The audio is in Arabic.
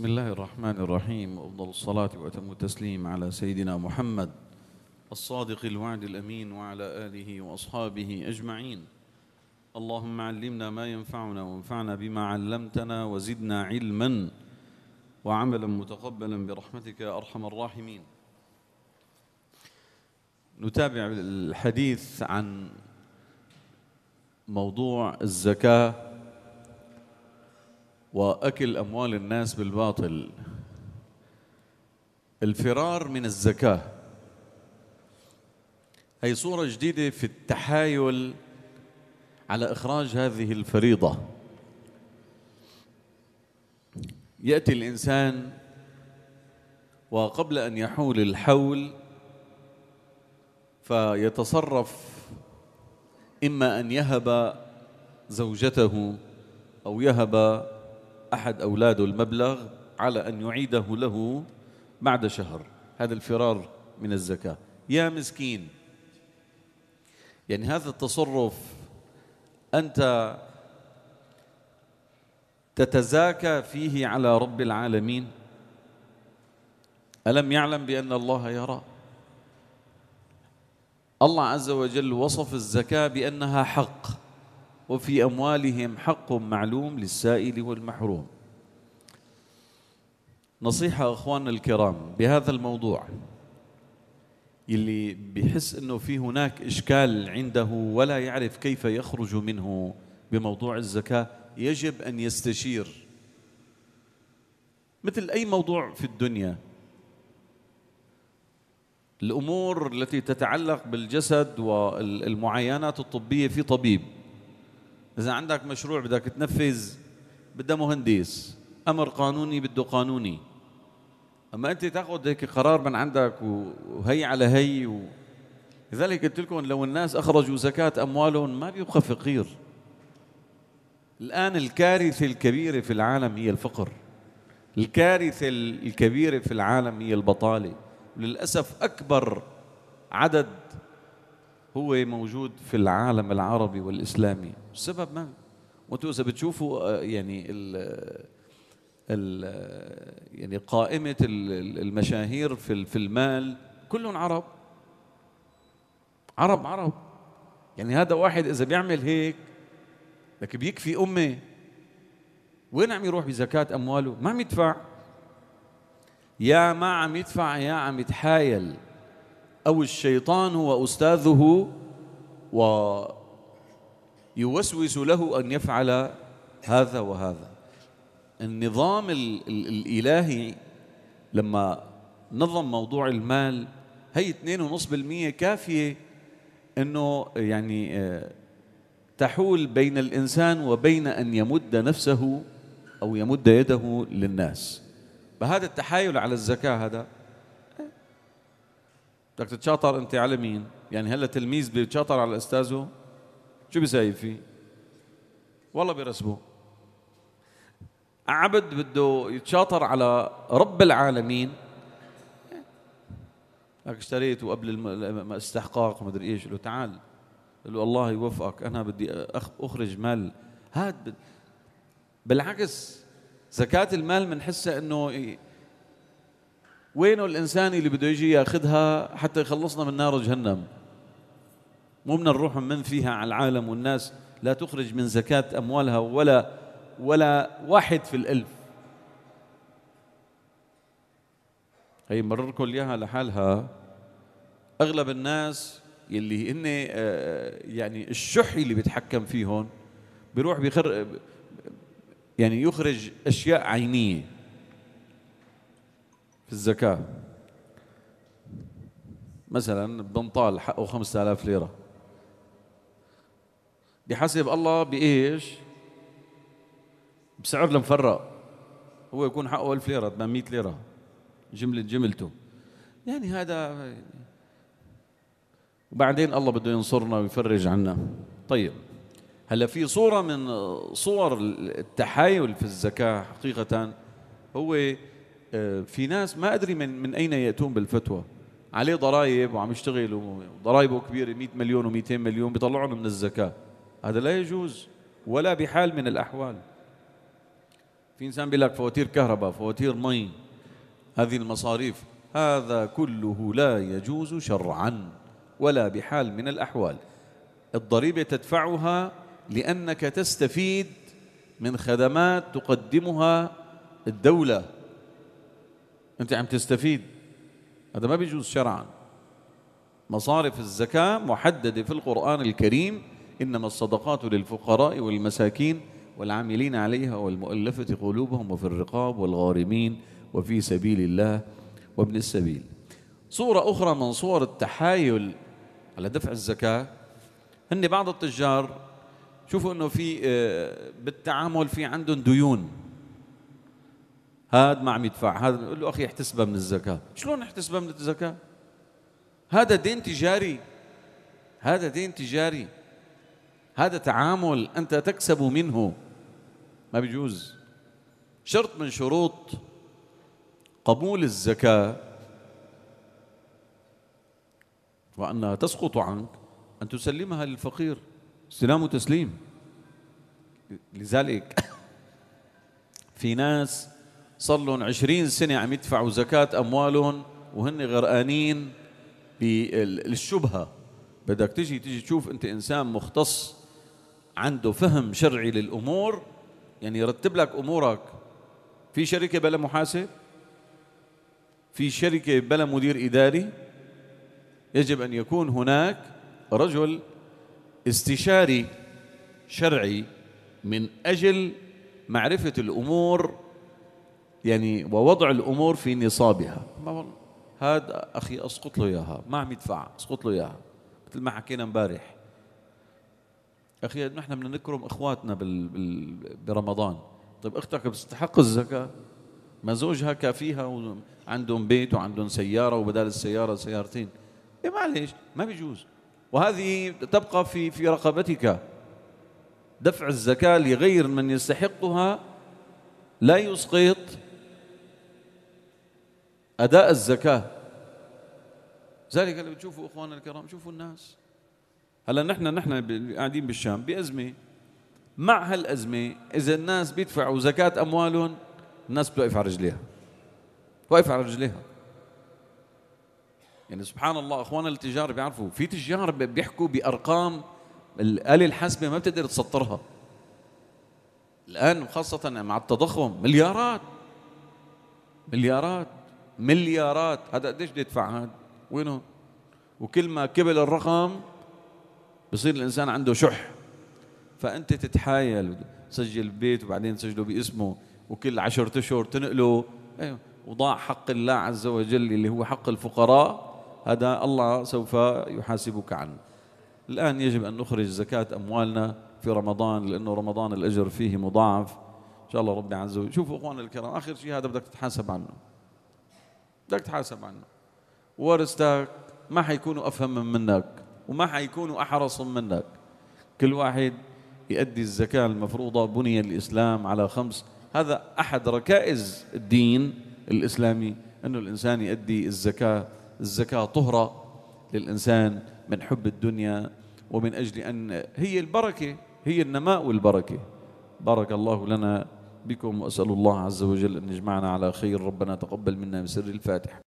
بسم الله الرحمن الرحيم أفضل الصلاة وأتم التسليم على سيدنا محمد الصادق الوعد الأمين وعلى آله وأصحابه أجمعين اللهم علمنا ما ينفعنا وانفعنا بما علمتنا وزدنا علما وعملا متقبلا برحمتك يا أرحم الراحمين نتابع الحديث عن موضوع الزكاه واكل اموال الناس بالباطل الفرار من الزكاه هي صوره جديده في التحايل على اخراج هذه الفريضه ياتي الانسان وقبل ان يحول الحول فيتصرف اما ان يهب زوجته او يهب أحد أولاده المبلغ على أن يعيده له بعد شهر هذا الفرار من الزكاة يا مسكين يعني هذا التصرف أنت تتزاكى فيه على رب العالمين ألم يعلم بأن الله يرى الله عز وجل وصف الزكاة بأنها حق وفي أموالهم حق معلوم للسائل والمحروم نصيحة أخواننا الكرام بهذا الموضوع اللي بيحس أنه في هناك إشكال عنده ولا يعرف كيف يخرج منه بموضوع الزكاة يجب أن يستشير مثل أي موضوع في الدنيا الأمور التي تتعلق بالجسد والمعاينات الطبية في طبيب إذا عندك مشروع بدك تنفذ بده مهندس أمر قانوني بده قانوني أما أنت تاخذ هيك قرار من عندك وهي على هي و... لذلك قلت لكم لو الناس أخرجوا زكاة أموالهم ما بيبقى فقير الآن الكارثة الكبيرة في العالم هي الفقر الكارثة الكبيرة في العالم هي البطالة للأسف أكبر عدد هو موجود في العالم العربي والاسلامي السبب ما وانتم اذا بتشوفوا آه، يعني ال ال يعني قائمه المشاهير في في المال كلهم عرب عرب عرب يعني هذا واحد اذا بيعمل هيك لك بيكفي امه وين عم يروح بزكاه امواله ما عم يدفع يا ما عم يدفع يا عم يتحايل أو الشيطان هو أستاذه ويوسوس له أن يفعل هذا وهذا النظام الإلهي لما نظم موضوع المال هي 2.5% كافية أنه يعني آه، تحول بين الإنسان وبين أن يمد نفسه أو يمد يده للناس فهذا التحايل على الزكاة هذا بدك تتشاطر انت على مين؟ يعني هلا تلميذ بيتشاطر على استاذه شو بيسايب فيه؟ والله بيرسبه عبد بده يتشاطر على رب العالمين لك اشتريت وقبل الاستحقاق ادري ايش له تعال له الله يوفقك انا بدي اخرج مال هاد بالعكس زكاة المال بنحسها انه وينه الإنسان اللي بده يجي ياخذها حتى يخلصنا من نار جهنم مو بدنا نروح من فيها على العالم والناس لا تخرج من زكاة أموالها ولا ولا واحد في الألف هي مرركم إياها لحالها أغلب الناس اللي هن آه، يعني الشح اللي بيتحكم فيهم بيروح بيخر يعني يخرج أشياء عينية في الزكاة مثلا بنطال حقه 5000 ليرة بحسب الله بإيش بسعر المفرق هو يكون حقه 1000 ليرة 800 ليرة جملة جملته يعني هذا وبعدين الله بده ينصرنا ويفرج عنا طيب هلا في صورة من صور التحايل في الزكاة حقيقة هو في ناس ما ادري من من اين ياتون بالفتوى عليه ضرائب وعم يشتغل وضرائبه كبيره 100 مليون و200 مليون بيطلعهم من الزكاه هذا لا يجوز ولا بحال من الاحوال في انسان بيقول لك فواتير كهرباء فواتير مي هذه المصاريف هذا كله لا يجوز شرعا ولا بحال من الاحوال الضريبه تدفعها لانك تستفيد من خدمات تقدمها الدوله أنت عم تستفيد هذا ما بيجوز شرعا مصارف الزكاة محددة في القرآن الكريم إنما الصدقات للفقراء والمساكين والعاملين عليها والمؤلفة قلوبهم وفي الرقاب والغارمين وفي سبيل الله وابن السبيل صورة أخرى من صور التحايل على دفع الزكاة هن بعض التجار شوفوا أنه في آه، بالتعامل في عندهم ديون هذا ما عم يدفع هذا بيقول له اخي احتسبها من الزكاه شلون احتسبها من الزكاه هذا دين تجاري هذا دين تجاري هذا تعامل انت تكسب منه ما بيجوز شرط من شروط قبول الزكاه وانها تسقط عنك ان تسلمها للفقير استلام وتسليم لذلك في ناس صار لهم 20 سنه عم يدفعوا زكاه اموالهم وهن غرقانين بالشبهه بدك تجي تجي تشوف انت انسان مختص عنده فهم شرعي للامور يعني يرتب لك امورك في شركه بلا محاسب في شركه بلا مدير اداري يجب ان يكون هناك رجل استشاري شرعي من اجل معرفه الامور يعني ووضع الأمور في نصابها هذا أخي أسقط له إياها ما عم يدفع أسقط له إياها مثل ما حكينا امبارح أخي نحن بدنا نكرم إخواتنا بال... بال... برمضان طيب أختك بتستحق الزكاة ما زوجها كافيها وعندهم بيت وعندهم سيارة وبدال السيارة سيارتين إيه معلش ما بيجوز وهذه تبقى في في رقبتك دفع الزكاة لغير من يستحقها لا يسقط أداء الزكاة ذلك اللي بتشوفوا إخواننا الكرام شوفوا الناس هلا نحن نحن قاعدين بالشام بأزمة مع هالأزمة إذا الناس بيدفعوا زكاة أموالهم الناس بتوقف على رجليها واقف على رجليها يعني سبحان الله اخواننا التجار بيعرفوا في تجار بيحكوا بارقام الاله الحاسبه ما بتقدر تسطرها الان خاصه مع التضخم مليارات مليارات مليارات هذا قديش بده يدفع هذا وينه وكل ما كبل الرقم بصير الانسان عنده شح فانت تتحايل تسجل بيت وبعدين تسجله باسمه وكل عشرة اشهر تنقله ايوه وضاع حق الله عز وجل اللي هو حق الفقراء هذا الله سوف يحاسبك عنه الآن يجب أن نخرج زكاة أموالنا في رمضان لأنه رمضان الأجر فيه مضاعف إن شاء الله ربنا عز وجل شوفوا أخواننا الكرام آخر شيء هذا بدك تتحاسب عنه بدك تحاسب عنه ورثتك ما حيكونوا أفهم منك وما حيكونوا أحرص منك كل واحد يؤدي الزكاة المفروضة بني الإسلام على خمس هذا أحد ركائز الدين الإسلامي أنه الإنسان يؤدي الزكاة الزكاة طهرة للإنسان من حب الدنيا ومن أجل أن هي البركة هي النماء والبركة بارك الله لنا بكم وأسأل الله عز وجل أن يجمعنا على خير ربنا تقبل منا من سر الفاتحة